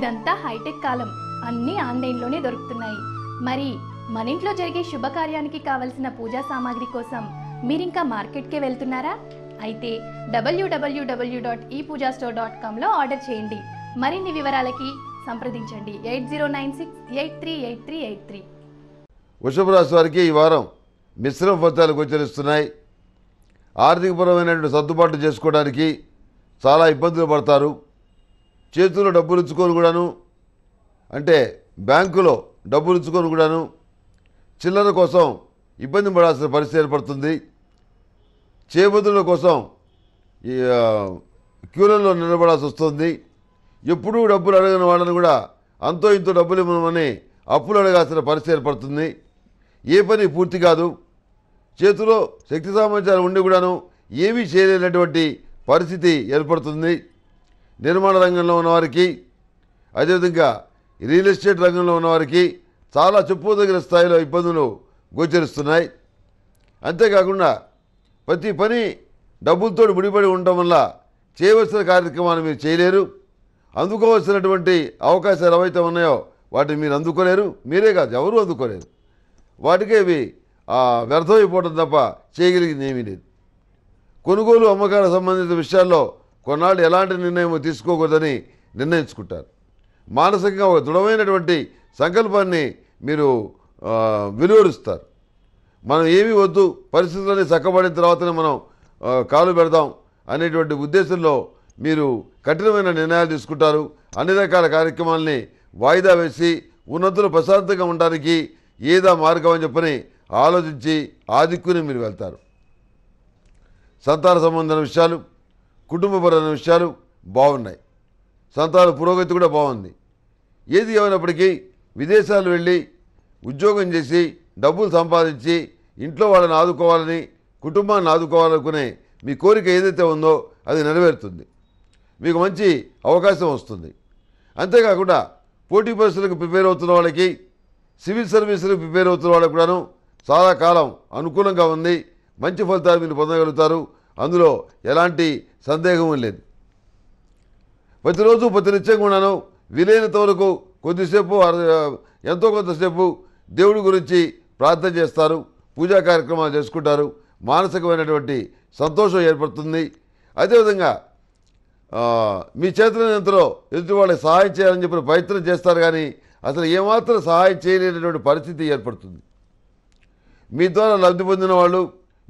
ఇదంతా హైటెక్ కాలం అన్నీ ఆన్లైన్లోనే దొరుకుతున్నాయి మరి మన ఇంట్లో జరిగే శుభకార్యానికి కావలసిన పూజా సామాగ్రి కోసం మీరింకా మార్కెట్కే వెళ్తున్నారా అయితే డబ్ల్యూడబ్ల్యూడబ్ల్యూ dot e Pooja store dot కామ్లో ఆర్డర్ చేయండి మరిన్ని వివరాలకి సంప్రదించండి eight zero nine six eight three eight three eight three వృషభ రాశి వారికి ఈ వారం మిశ్రమ ఫలితాలు గోచరిస్తున్నాయి ఆర్థికపరమైనటువంటి సర్దుబాటు చేసుకోవడానికి చాలా ఇబ్బందులు పడతారు చేతుల్లో డబ్బులు ఇచ్చుకొని కూడాను అంటే బ్యాంకులో డబ్బులు ఇచ్చుకొని కూడాను చిల్లర కోసం ఇబ్బంది పడాల్సిన పరిస్థితి ఏర్పడుతుంది చేపతుల కోసం క్యూలలో నిలబడాల్సి వస్తుంది ఎప్పుడూ డబ్బులు అడగని వాళ్ళని కూడా అంతో ఇంతో డబ్బులు ఇవ్వమని అప్పులు అడగాల్సిన పరిస్థితి ఏర్పడుతుంది ఏ పని పూర్తి కాదు చేతిలో శక్తి సామర్థ్యాలు ఉండి కూడాను ఏమీ చేయలేనటువంటి పరిస్థితి ఏర్పడుతుంది నిర్మాణ రంగంలో ఉన్నవారికి అదేవిధంగా రియల్ ఎస్టేట్ రంగంలో ఉన్నవారికి చాలా చెప్పుదగిన స్థాయిలో ఇబ్బందులు గోచరిస్తున్నాయి అంతేకాకుండా ప్రతి పని డబ్బులతో ముడిపడి ఉండటం వల్ల చేయవలసిన కార్యక్రమాన్ని మీరు చేయలేరు అందుకోవలసినటువంటి అవకాశాలు ఏవైతే ఉన్నాయో వాటిని మీరు అందుకోలేరు మీరే కాదు ఎవరు అందుకోలేరు వాటికే అవి వ్యర్థమైపోవడం తప్ప చేయగలిగింది ఏమీ లేదు కొనుగోలు అమ్మకాల సంబంధిత విషయాల్లో కొన్నాళ్ళు ఎలాంటి నిర్ణయం తీసుకోకూడదని నిర్ణయించుకుంటారు మానసికంగా ఒక దృఢమైనటువంటి సంకల్పాన్ని మీరు విలువరుస్తారు మనం ఏమీ వద్దు పరిస్థితులన్నీ చక్కబడిన తర్వాతనే మనం కాలు పెడదాం అనేటువంటి ఉద్దేశంలో మీరు కఠినమైన నిర్ణయాలు తీసుకుంటారు అన్ని రకాల కార్యక్రమాలని వాయిదా వేసి ఉన్నతులు ప్రశాంతంగా ఉండడానికి ఏదా మార్గం అని చెప్పని ఆలోచించి ఆదిక్కుని మీరు వెళ్తారు సంతాన సంబంధమైన విషయాలు కుటుంబపరమైన విషయాలు బాగున్నాయి సంతాన పురోగతి కూడా బాగుంది ఏది ఏమైనప్పటికీ విదేశాలు వెళ్ళి ఉద్యోగం చేసి డబ్బులు సంపాదించి ఇంట్లో వాళ్ళని ఆదుకోవాలని కుటుంబాన్ని ఆదుకోవాలనుకునే మీ కోరిక ఏదైతే ఉందో అది నెరవేరుతుంది మీకు మంచి అవకాశం వస్తుంది అంతేకాకుండా పోటీ పరీక్షలకు ప్రిపేర్ అవుతున్న వాళ్ళకి సివిల్ సర్వీసులకు ప్రిపేర్ అవుతున్న వాళ్ళకు కూడాను చాలా కాలం అనుకూలంగా ఉంది మంచి ఫలితాలు మీరు పొందగలుగుతారు అందులో ఎలాంటి సందేహం లేదు ప్రతిరోజు ప్రతి ప్రతినిత్యం కూడాను వీలైనంత వరకు కొద్దిసేపు ఎంతో కొంతసేపు దేవుడి గురించి ప్రార్థన చేస్తారు పూజా కార్యక్రమాలు చేసుకుంటారు మానసికమైనటువంటి సంతోషం ఏర్పడుతుంది అదేవిధంగా మీ చేతులంతలో ఎదుటి వాళ్ళకి సహాయం చేయాలని చెప్పిన ప్రయత్నం చేస్తారు కానీ అసలు ఏమాత్రం సహాయం చేయలేనటువంటి పరిస్థితి ఏర్పడుతుంది మీ ద్వారా లబ్ధి పొందిన వాళ్ళు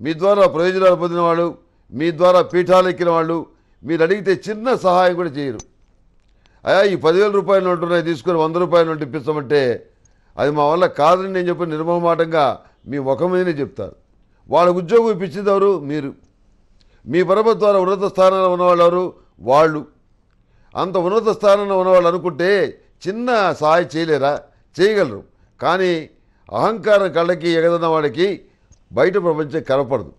మీ ద్వారా ప్రయోజనాలు పొందిన వాళ్ళు మీ ద్వారా పీఠాలు ఎక్కిన వాళ్ళు మీరు అడిగితే చిన్న సహాయం కూడా చేయరు అయా ఈ పదివేల రూపాయలు ఉంటున్నాయి తీసుకొని వంద రూపాయలు నోటు అది మా వల్ల కాదని నేను చెప్పిన నిర్మమాటంగా మీ ఒక మీదనే చెప్తారు వాళ్ళకు ఉద్యోగం ఇప్పించింది ఎవరు మీరు మీ పరమ ద్వారా ఉన్నత స్థానంలో ఉన్నవాళ్ళు ఎవరు వాళ్ళు అంత ఉన్నత స్థానంలో ఉన్నవాళ్ళు అనుకుంటే చిన్న సహాయం చేయలేరా చేయగలరు కానీ అహంకారం కళ్ళకి ఎగదన్న వాడికి బయట ప్రపంచం కనపడదు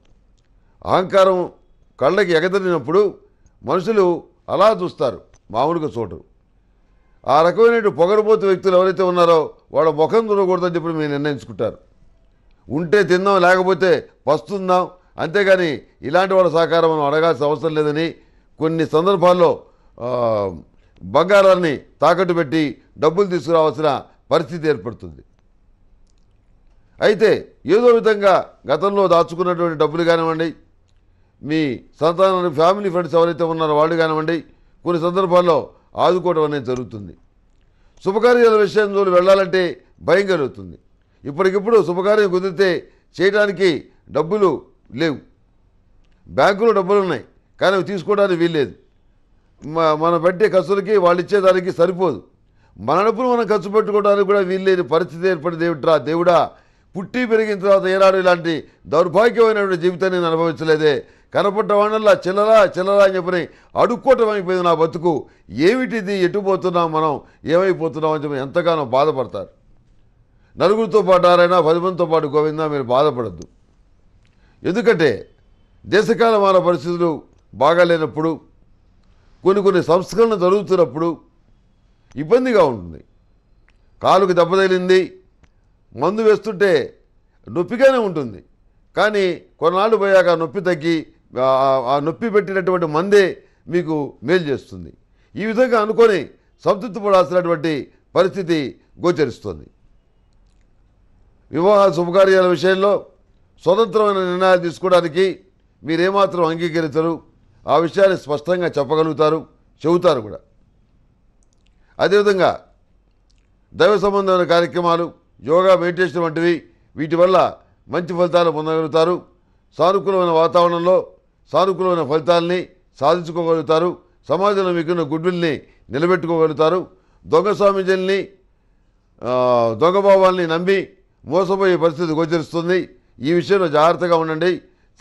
అహంకారం కళ్ళకి ఎగదరినప్పుడు మనుషులు అలా చూస్తారు మామూలుగా చోటు ఆ రకమైన పొగరపోతు వ్యక్తులు ఎవరైతే ఉన్నారో వాళ్ళ ముఖం చూడకూడదని చెప్పి మీరు నిర్ణయించుకుంటారు ఉంటే తిందాం లేకపోతే పస్తుందాం అంతేగాని ఇలాంటి వాళ్ళ సహకారం మనం అడగాల్సిన అవసరం లేదని కొన్ని సందర్భాల్లో బంగారాన్ని తాకట్టు పెట్టి డబ్బులు తీసుకురావాల్సిన పరిస్థితి ఏర్పడుతుంది అయితే ఏదో విధంగా గతంలో దాచుకున్నటువంటి డబ్బులు కానివ్వండి మీ సంతానం ఫ్యామిలీ ఫ్రెండ్స్ ఎవరైతే ఉన్నారో వాళ్ళు కానివ్వండి కొన్ని సందర్భాల్లో ఆదుకోవడం అనేది జరుగుతుంది శుభకార్యాల విషయంలో వెళ్ళాలంటే భయం కలుగుతుంది ఇప్పటికిప్పుడు శుభకార్యం కుదిరితే చేయడానికి డబ్బులు లేవు బ్యాంకులో డబ్బులు ఉన్నాయి కానీ అవి తీసుకోవడానికి వీల్లేదు మనం పెట్టే ఖర్చులకి వాళ్ళు ఇచ్చేదానికి సరిపోదు మన డబ్బులు మనం ఖర్చు పెట్టుకోవడానికి కూడా వీల్లేని పరిస్థితి ఏర్పడింది దేవుడ్రా దేవుడా పుట్టి పెరిగిన తర్వాత ఏనాడు ఇలాంటి దౌర్భాగ్యమైనటువంటి జీవితాన్ని నేను అనుభవించలేదే కనపడ్డ వాళ్ళ చిల్లరా చిల్లరా అని చెప్పని అడుక్కోవటం అయిపోయింది నా బతుకు ఏమిటిది ఎటుపోతున్నాం మనం ఏమైపోతున్నాం అని చెప్పి ఎంతగానో బాధపడతారు నలుగురితో పాటు ఆరైనా పది మందితో పాటు గోవిందా మీరు బాధపడద్దు ఎందుకంటే దేశకాల మాన పరిస్థితులు బాగాలేనప్పుడు కొన్ని కొన్ని సంస్కరణలు జరుగుతున్నప్పుడు ఇబ్బందిగా ఉంటుంది దెబ్బ దెబ్బతగిలింది మందు వేస్తుంటే నొప్పిగానే ఉంటుంది కానీ కొన్నాళ్ళు పోయాక నొప్పి తగ్గి ఆ నొప్పి పెట్టినటువంటి మందే మీకు మేలు చేస్తుంది ఈ విధంగా అనుకొని సంతృప్తి పడాల్సినటువంటి పరిస్థితి గోచరిస్తుంది వివాహ శుభకార్యాల విషయంలో స్వతంత్రమైన నిర్ణయాలు తీసుకోవడానికి మీరేమాత్రం అంగీకరించరు ఆ విషయాన్ని స్పష్టంగా చెప్పగలుగుతారు చెబుతారు కూడా అదేవిధంగా దైవ సంబంధమైన కార్యక్రమాలు యోగా మెడిటేషన్ వంటివి వీటి వల్ల మంచి ఫలితాలు పొందగలుగుతారు సానుకూలమైన వాతావరణంలో సానుకూలమైన ఫలితాలని సాధించుకోగలుగుతారు సమాజంలో మీకున్న గుడ్విల్ని నిలబెట్టుకోగలుగుతారు దొంగ దొంగ దొంగభావాల్ని నమ్మి మోసపోయే పరిస్థితి గోచరిస్తుంది ఈ విషయంలో జాగ్రత్తగా ఉండండి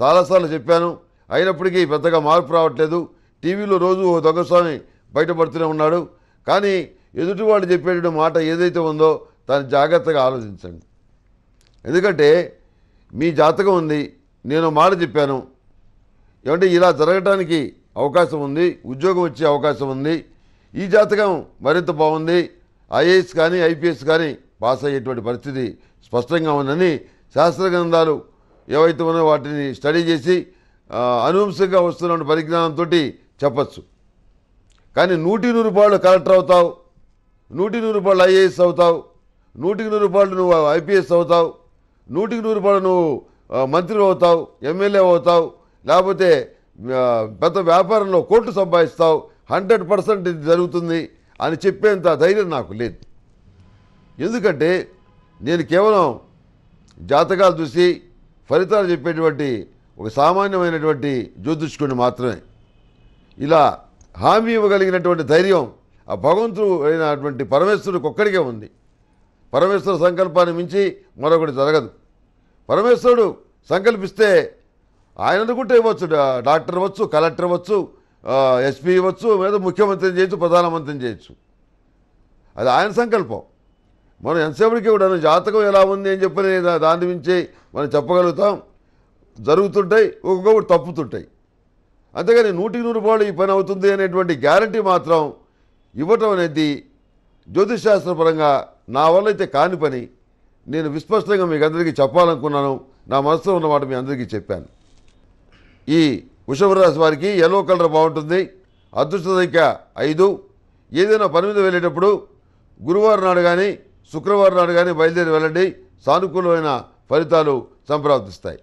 చాలాసార్లు చెప్పాను అయినప్పటికీ పెద్దగా మార్పు రావట్లేదు టీవీలో రోజు దొంగస్వామి బయటపడుతూనే ఉన్నాడు కానీ ఎదుటివాళ్ళు చెప్పేటువంటి మాట ఏదైతే ఉందో దాన్ని జాగ్రత్తగా ఆలోచించండి ఎందుకంటే మీ జాతకం ఉంది నేను మాట చెప్పాను ఏమంటే ఇలా జరగటానికి అవకాశం ఉంది ఉద్యోగం వచ్చే అవకాశం ఉంది ఈ జాతకం మరింత బాగుంది ఐఏఎస్ కానీ ఐపీఎస్ కానీ పాస్ అయ్యేటువంటి పరిస్థితి స్పష్టంగా ఉందని శాస్త్ర గ్రంథాలు ఏవైతే ఉన్నాయో వాటిని స్టడీ చేసి అనువంశంగా వస్తున్న పరిజ్ఞానంతో చెప్పచ్చు కానీ నూటి నూరు రూపాయలు కలెక్టర్ అవుతావు నూటి నూరు రూపాయలు ఐఏఎస్ అవుతావు నూటికి నూరు రూపాయలు నువ్వు ఐపీఎస్ అవుతావు నూటికి నూరు రూపాయలు నువ్వు మంత్రి అవుతావు ఎమ్మెల్యే అవుతావు లేకపోతే పెద్ద వ్యాపారంలో కోట్లు సంపాదిస్తావు హండ్రెడ్ పర్సెంట్ ఇది జరుగుతుంది అని చెప్పేంత ధైర్యం నాకు లేదు ఎందుకంటే నేను కేవలం జాతకాలు చూసి ఫలితాలు చెప్పేటువంటి ఒక సామాన్యమైనటువంటి జ్యోతిష్కుని మాత్రమే ఇలా హామీ ఇవ్వగలిగినటువంటి ధైర్యం ఆ భగవంతుడు అయినటువంటి పరమేశ్వరుడికి ఒక్కడికే ఉంది పరమేశ్వర సంకల్పాన్ని మించి మరొకటి జరగదు పరమేశ్వరుడు సంకల్పిస్తే ఆయన అనుకుంటే ఇవ్వచ్చు డాక్టర్ ఇవ్వచ్చు కలెక్టర్ ఇవ్వచ్చు ఎస్పీ ఇవ్వచ్చు లేదా ముఖ్యమంత్రిని చేయొచ్చు ప్రధానమంత్రిని చేయొచ్చు అది ఆయన సంకల్పం మనం ఎంతసేపటికి కూడా జాతకం ఎలా ఉంది అని చెప్పి దాని మించి మనం చెప్పగలుగుతాం జరుగుతుంటాయి ఒక్కొక్కటి తప్పుతుంటాయి అంతేగాని నూటికి నూరు రూపాయలు ఈ పని అవుతుంది అనేటువంటి గ్యారంటీ మాత్రం ఇవ్వటం అనేది జ్యోతిష్ శాస్త్రపరంగా నా వల్ల అయితే కాని పని నేను విస్పష్టంగా మీకు అందరికీ చెప్పాలనుకున్నాను నా మనసులో ఉన్న మాట మీ అందరికీ చెప్పాను ఈ వృషభరాశి వారికి ఎల్లో కలర్ బాగుంటుంది అదృష్ట సంఖ్య ఐదు ఏదైనా పని మీద వెళ్ళేటప్పుడు గురువారం నాడు కానీ శుక్రవారం నాడు కానీ బయలుదేరి వెళ్ళండి సానుకూలమైన ఫలితాలు సంప్రాప్తిస్తాయి